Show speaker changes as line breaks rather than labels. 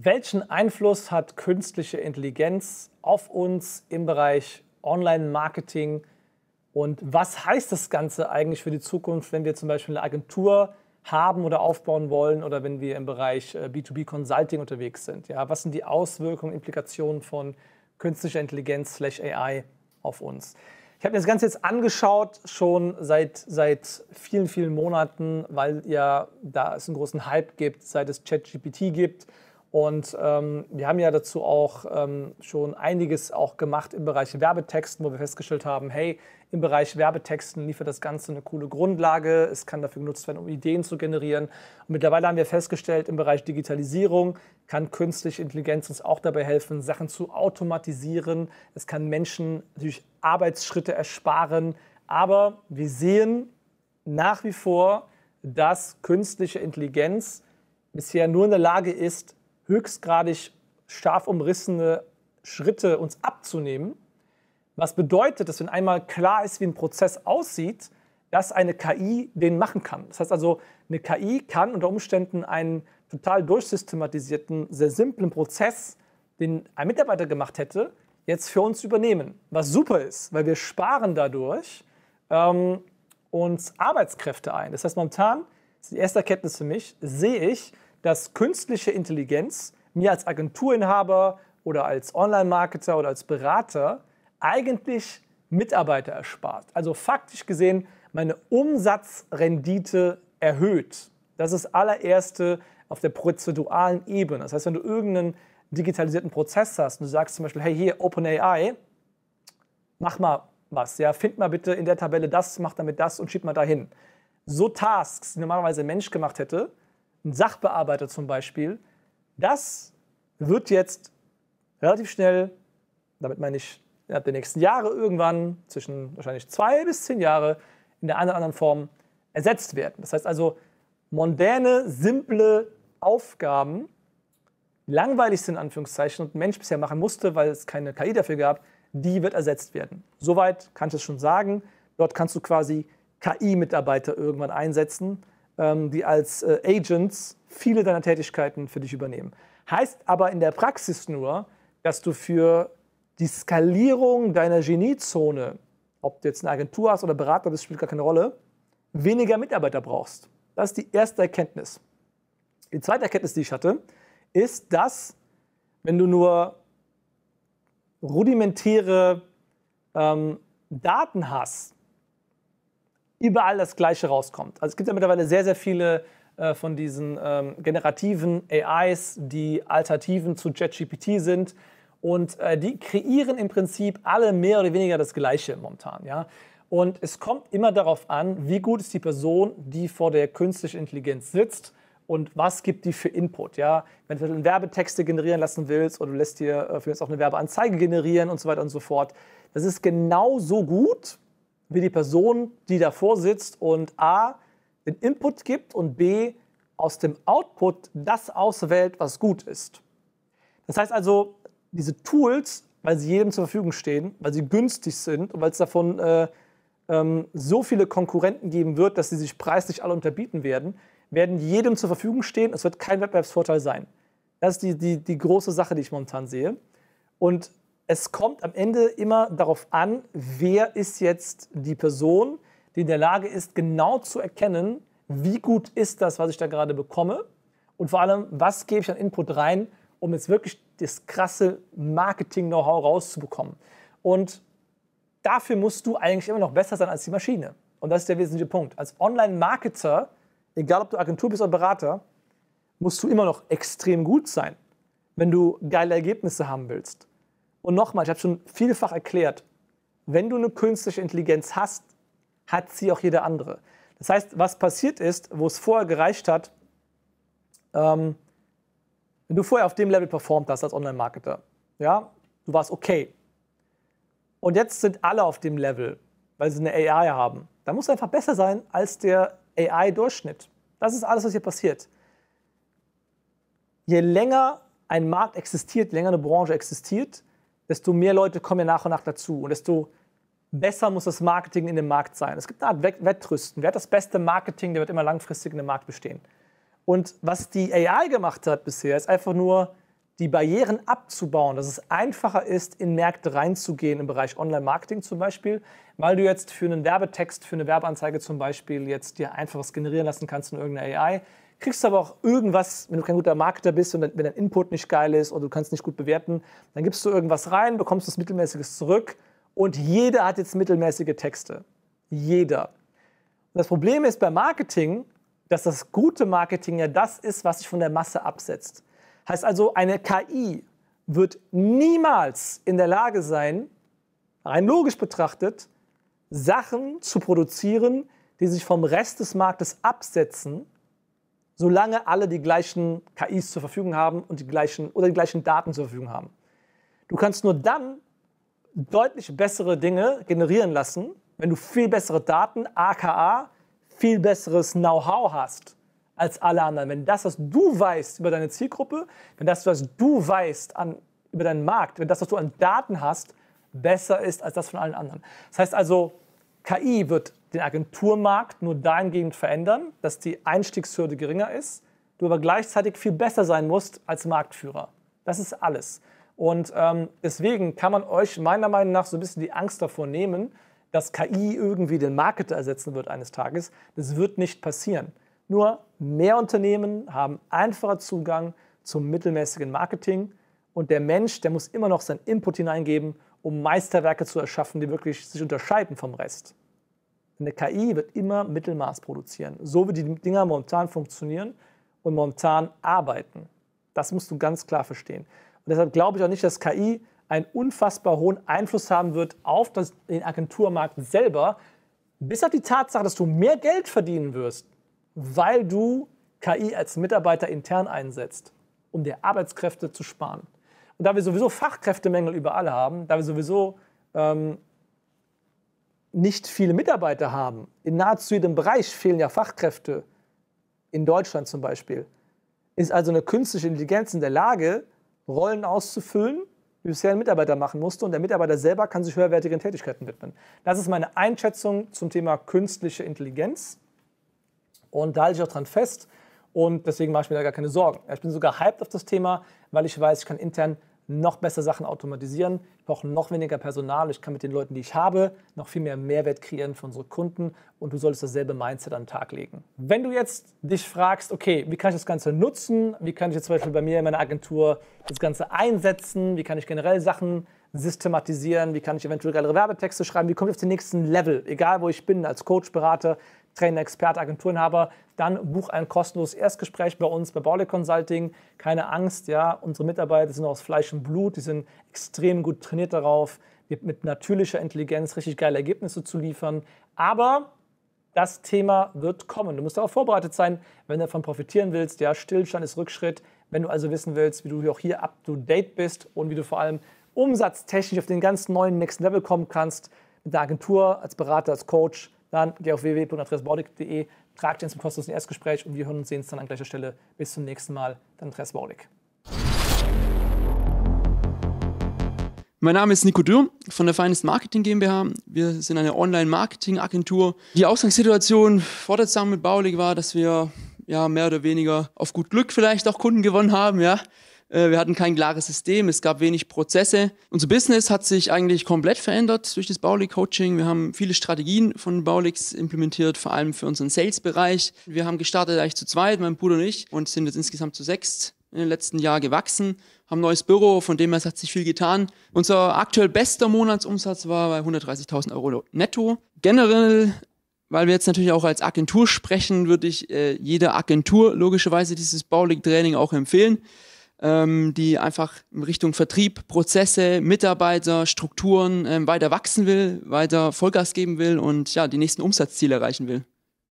Welchen Einfluss hat künstliche Intelligenz auf uns im Bereich Online-Marketing? Und was heißt das Ganze eigentlich für die Zukunft, wenn wir zum Beispiel eine Agentur haben oder aufbauen wollen oder wenn wir im Bereich B2B äh, Consulting unterwegs sind? Ja, was sind die Auswirkungen, Implikationen von künstlicher Intelligenz AI auf uns? Ich habe mir das Ganze jetzt angeschaut, schon seit, seit vielen, vielen Monaten, weil ja da es einen großen Hype gibt, seit es ChatGPT gibt und ähm, wir haben ja dazu auch ähm, schon einiges auch gemacht im Bereich Werbetexten, wo wir festgestellt haben, hey, im Bereich Werbetexten liefert das Ganze eine coole Grundlage. Es kann dafür genutzt werden, um Ideen zu generieren. Und mittlerweile haben wir festgestellt, im Bereich Digitalisierung kann künstliche Intelligenz uns auch dabei helfen, Sachen zu automatisieren. Es kann Menschen natürlich Arbeitsschritte ersparen. Aber wir sehen nach wie vor, dass künstliche Intelligenz bisher nur in der Lage ist, höchstgradig scharf umrissene Schritte uns abzunehmen. Was bedeutet, dass wenn einmal klar ist, wie ein Prozess aussieht, dass eine KI den machen kann. Das heißt also, eine KI kann unter Umständen einen total durchsystematisierten, sehr simplen Prozess, den ein Mitarbeiter gemacht hätte, jetzt für uns übernehmen. Was super ist, weil wir sparen dadurch ähm, uns Arbeitskräfte ein. Das heißt, momentan das ist die erste Erkenntnis für mich, sehe ich, dass künstliche Intelligenz mir als Agenturinhaber oder als Online-Marketer oder als Berater eigentlich Mitarbeiter erspart. Also faktisch gesehen meine Umsatzrendite erhöht. Das ist das allererste auf der prozeduralen Ebene. Das heißt, wenn du irgendeinen digitalisierten Prozess hast und du sagst zum Beispiel, hey, hier, OpenAI, mach mal was, ja, find mal bitte in der Tabelle das, mach damit das und schieb mal dahin. So Tasks, die normalerweise ein Mensch gemacht hätte, ein Sachbearbeiter zum Beispiel, das wird jetzt relativ schnell, damit meine ich innerhalb der nächsten Jahre irgendwann, zwischen wahrscheinlich zwei bis zehn Jahre, in der einen oder anderen Form ersetzt werden. Das heißt also, mondäne, simple Aufgaben, die langweilig sind, in Anführungszeichen, und ein Mensch bisher machen musste, weil es keine KI dafür gab, die wird ersetzt werden. Soweit kann ich es schon sagen. Dort kannst du quasi KI-Mitarbeiter irgendwann einsetzen. Ähm, die als äh, Agents viele deiner Tätigkeiten für dich übernehmen. Heißt aber in der Praxis nur, dass du für die Skalierung deiner Geniezone, ob du jetzt eine Agentur hast oder Berater bist, spielt gar keine Rolle, weniger Mitarbeiter brauchst. Das ist die erste Erkenntnis. Die zweite Erkenntnis, die ich hatte, ist, dass wenn du nur rudimentäre ähm, Daten hast, überall das Gleiche rauskommt. Also es gibt ja mittlerweile sehr, sehr viele äh, von diesen ähm, generativen AIs, die Alternativen zu JetGPT sind. Und äh, die kreieren im Prinzip alle mehr oder weniger das Gleiche momentan. Ja? Und es kommt immer darauf an, wie gut ist die Person, die vor der künstlichen Intelligenz sitzt und was gibt die für Input. Ja? Wenn du Werbetexte generieren lassen willst oder du lässt dir vielleicht äh, auch eine Werbeanzeige generieren und so weiter und so fort. Das ist genauso gut wie die Person, die davor sitzt und A, den Input gibt und B, aus dem Output das auswählt, was gut ist. Das heißt also, diese Tools, weil sie jedem zur Verfügung stehen, weil sie günstig sind und weil es davon äh, ähm, so viele Konkurrenten geben wird, dass sie sich preislich alle unterbieten werden, werden jedem zur Verfügung stehen. Es wird kein Wettbewerbsvorteil sein. Das ist die, die, die große Sache, die ich momentan sehe. Und es kommt am Ende immer darauf an, wer ist jetzt die Person, die in der Lage ist, genau zu erkennen, wie gut ist das, was ich da gerade bekomme und vor allem, was gebe ich an Input rein, um jetzt wirklich das krasse Marketing-Know-how rauszubekommen. Und dafür musst du eigentlich immer noch besser sein als die Maschine. Und das ist der wesentliche Punkt. Als Online-Marketer, egal ob du Agentur bist oder Berater, musst du immer noch extrem gut sein, wenn du geile Ergebnisse haben willst. Und nochmal, ich habe schon vielfach erklärt, wenn du eine künstliche Intelligenz hast, hat sie auch jeder andere. Das heißt, was passiert ist, wo es vorher gereicht hat, ähm, wenn du vorher auf dem Level performt hast als Online-Marketer, ja, du warst okay. Und jetzt sind alle auf dem Level, weil sie eine AI haben. Da musst du einfach besser sein als der AI-Durchschnitt. Das ist alles, was hier passiert. Je länger ein Markt existiert, je länger eine Branche existiert, desto mehr Leute kommen ja nach und nach dazu und desto besser muss das Marketing in dem Markt sein. Es gibt eine Art Wettrüsten. Wer hat das beste Marketing, der wird immer langfristig in dem Markt bestehen. Und was die AI gemacht hat bisher, ist einfach nur, die Barrieren abzubauen, dass es einfacher ist, in Märkte reinzugehen im Bereich Online-Marketing zum Beispiel, weil du jetzt für einen Werbetext, für eine Werbeanzeige zum Beispiel jetzt dir einfach was generieren lassen kannst in irgendeiner AI. Kriegst du aber auch irgendwas, wenn du kein guter Marketer bist und wenn dein Input nicht geil ist oder du kannst nicht gut bewerten, dann gibst du irgendwas rein, bekommst was Mittelmäßiges zurück und jeder hat jetzt mittelmäßige Texte. Jeder. das Problem ist bei Marketing, dass das gute Marketing ja das ist, was sich von der Masse absetzt. Heißt also, eine KI wird niemals in der Lage sein, rein logisch betrachtet, Sachen zu produzieren, die sich vom Rest des Marktes absetzen solange alle die gleichen KIs zur Verfügung haben und die gleichen oder die gleichen Daten zur Verfügung haben. Du kannst nur dann deutlich bessere Dinge generieren lassen, wenn du viel bessere Daten, aka viel besseres Know-how hast als alle anderen. Wenn das, was du weißt über deine Zielgruppe, wenn das, was du weißt an, über deinen Markt, wenn das, was du an Daten hast, besser ist als das von allen anderen. Das heißt also, KI wird den Agenturmarkt nur dahingehend verändern, dass die Einstiegshürde geringer ist, du aber gleichzeitig viel besser sein musst als Marktführer. Das ist alles. Und ähm, deswegen kann man euch meiner Meinung nach so ein bisschen die Angst davor nehmen, dass KI irgendwie den Marketer ersetzen wird eines Tages. Das wird nicht passieren. Nur mehr Unternehmen haben einfacher Zugang zum mittelmäßigen Marketing und der Mensch, der muss immer noch seinen Input hineingeben, um Meisterwerke zu erschaffen, die wirklich sich unterscheiden vom Rest. Eine KI wird immer Mittelmaß produzieren. So wie die Dinger momentan funktionieren und momentan arbeiten. Das musst du ganz klar verstehen. Und deshalb glaube ich auch nicht, dass KI einen unfassbar hohen Einfluss haben wird auf das, den Agenturmarkt selber, bis auf die Tatsache, dass du mehr Geld verdienen wirst, weil du KI als Mitarbeiter intern einsetzt, um dir Arbeitskräfte zu sparen. Und da wir sowieso Fachkräftemängel überall haben, da wir sowieso ähm, nicht viele Mitarbeiter haben. In nahezu jedem Bereich fehlen ja Fachkräfte, in Deutschland zum Beispiel. Ist also eine künstliche Intelligenz in der Lage, Rollen auszufüllen, die bisher ein Mitarbeiter machen musste und der Mitarbeiter selber kann sich höherwertigen Tätigkeiten widmen. Das ist meine Einschätzung zum Thema künstliche Intelligenz. Und da halte ich auch dran fest und deswegen mache ich mir da gar keine Sorgen. Ich bin sogar hyped auf das Thema, weil ich weiß, ich kann intern noch besser Sachen automatisieren. Ich brauche noch weniger Personal. Ich kann mit den Leuten, die ich habe, noch viel mehr Mehrwert kreieren für unsere Kunden. Und du solltest dasselbe Mindset an den Tag legen. Wenn du jetzt dich fragst, okay, wie kann ich das Ganze nutzen? Wie kann ich jetzt zum Beispiel bei mir in meiner Agentur das Ganze einsetzen? Wie kann ich generell Sachen systematisieren? Wie kann ich eventuell geile Werbetexte schreiben? Wie komme ich auf den nächsten Level? Egal, wo ich bin, als Coach, Berater, Trainer, Experte, Agenturenhaber, dann buch ein kostenloses Erstgespräch bei uns bei Baule Consulting. Keine Angst, ja, unsere Mitarbeiter sind aus Fleisch und Blut, die sind extrem gut trainiert darauf, mit natürlicher Intelligenz richtig geile Ergebnisse zu liefern. Aber das Thema wird kommen. Du musst darauf vorbereitet sein, wenn du davon profitieren willst. Ja, Stillstand ist Rückschritt. Wenn du also wissen willst, wie du auch hier up to date bist und wie du vor allem umsatztechnisch auf den ganz neuen Next Level kommen kannst, mit der Agentur, als Berater, als Coach, dann geh auf www.adressbaltic.de, trag dich zum kostenlosen Erstgespräch und wir hören und sehen uns dann an gleicher Stelle. Bis zum nächsten Mal, dein Adress Baltic.
Mein Name ist Nico Dürr von der Feinest Marketing GmbH. Wir sind eine Online-Marketing-Agentur. Die Ausgangssituation vor der Zusammenarbeit mit Baulig war, dass wir ja mehr oder weniger auf gut Glück vielleicht auch Kunden gewonnen haben, ja. Äh, wir hatten kein klares System, es gab wenig Prozesse. Unser Business hat sich eigentlich komplett verändert durch das Baulig-Coaching. Wir haben viele Strategien von Baulig's implementiert, vor allem für unseren Sales-Bereich. Wir haben gestartet eigentlich zu zweit, mein Bruder und ich, und sind jetzt insgesamt zu sechst in den letzten Jahren gewachsen, haben ein neues Büro, von dem her hat sich viel getan. Unser aktuell bester Monatsumsatz war bei 130.000 Euro netto. Generell weil wir jetzt natürlich auch als Agentur sprechen, würde ich äh, jeder Agentur logischerweise dieses Baulig-Training auch empfehlen ähm, die einfach in Richtung Vertrieb, Prozesse, Mitarbeiter, Strukturen ähm, weiter wachsen will, weiter Vollgas geben will und ja, die nächsten Umsatzziele erreichen will.